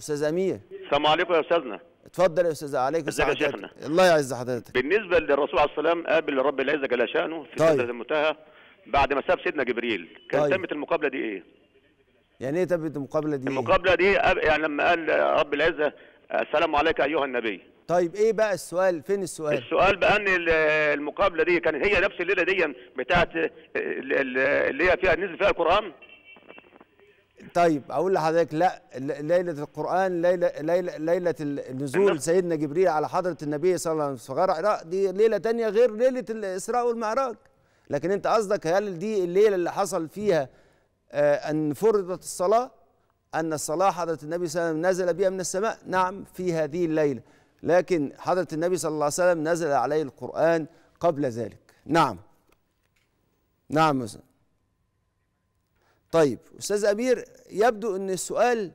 استاذ امير السلام عليكم يا استاذنا اتفضل يا استاذ عليك ازيك يا شيخنا الله يعز حضرتك بالنسبه للرسول عليه السلام قابل رب العزه جل شانه في طيب. سدره المنتهى بعد ما ساب سيدنا جبريل كان طيب. تمت المقابله دي ايه يعني ايه تمت المقابله دي المقابله دي يعني لما قال رب العزه السلام عليك ايها النبي طيب ايه بقى السؤال فين السؤال السؤال بقى ان المقابله دي كان هي نفس الليله دي بتاعه اللي هي فيها نزل فيها القران طيب اقول لحضرتك لا ليله القران ليله ليله ليله النزول سيدنا جبريل على حضره النبي صلى الله عليه وسلم في غار دي ليله تانية غير ليله الاسراء والمعراج لكن انت قصدك هل دي الليله اللي حصل فيها آه ان فرضت الصلاه ان الصلاه حضره النبي صلى الله عليه وسلم نزل بها من السماء نعم في هذه الليله لكن حضره النبي صلى الله عليه وسلم نزل عليه القران قبل ذلك نعم نعم طيب استاذ امير يبدو ان السؤال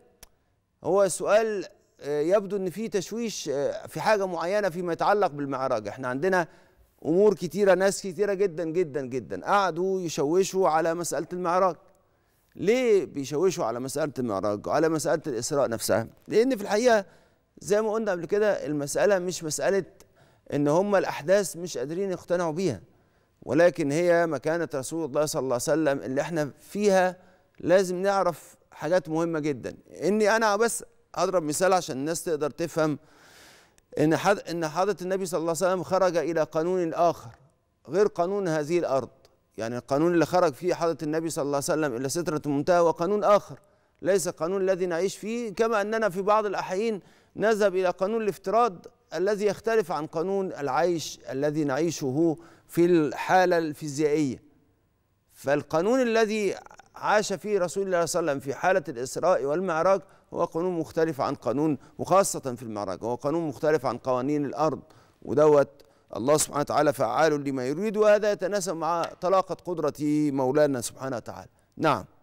هو سؤال آه، يبدو ان في تشويش آه، في حاجه معينه فيما يتعلق بالمعراج احنا عندنا امور كتيره ناس كتيره جدا جدا جدا قعدوا يشوشوا على مساله المعراج ليه بيشوشوا على مساله المعراج وعلى مساله الاسراء نفسها لان في الحقيقه زي ما قلنا قبل كده المساله مش مساله ان هم الاحداث مش قادرين يقتنعوا بيها ولكن هي مكانة رسول الله صلى الله عليه وسلم اللي احنا فيها لازم نعرف حاجات مهمة جدا اني انا بس اضرب مثال عشان الناس تقدر تفهم ان حد ان حضرة النبي صلى الله عليه وسلم خرج الى قانون اخر غير قانون هذه الارض يعني القانون اللي خرج فيه حضرة النبي صلى الله عليه وسلم الى سترة المنتهى هو قانون اخر ليس قانون الذي نعيش فيه كما اننا في بعض الاحيان نذهب الى قانون الافتراض الذي يختلف عن قانون العيش الذي نعيشه في الحالة الفيزيائية فالقانون الذي عاش فيه رسول الله صلى الله عليه وسلم في حالة الإسراء والمعراج هو قانون مختلف عن قانون وخاصة في المعراج هو قانون مختلف عن قوانين الأرض ودوت الله سبحانه وتعالى فعال لما يريد وهذا يتناسب مع طلاقة قدرة مولانا سبحانه وتعالى نعم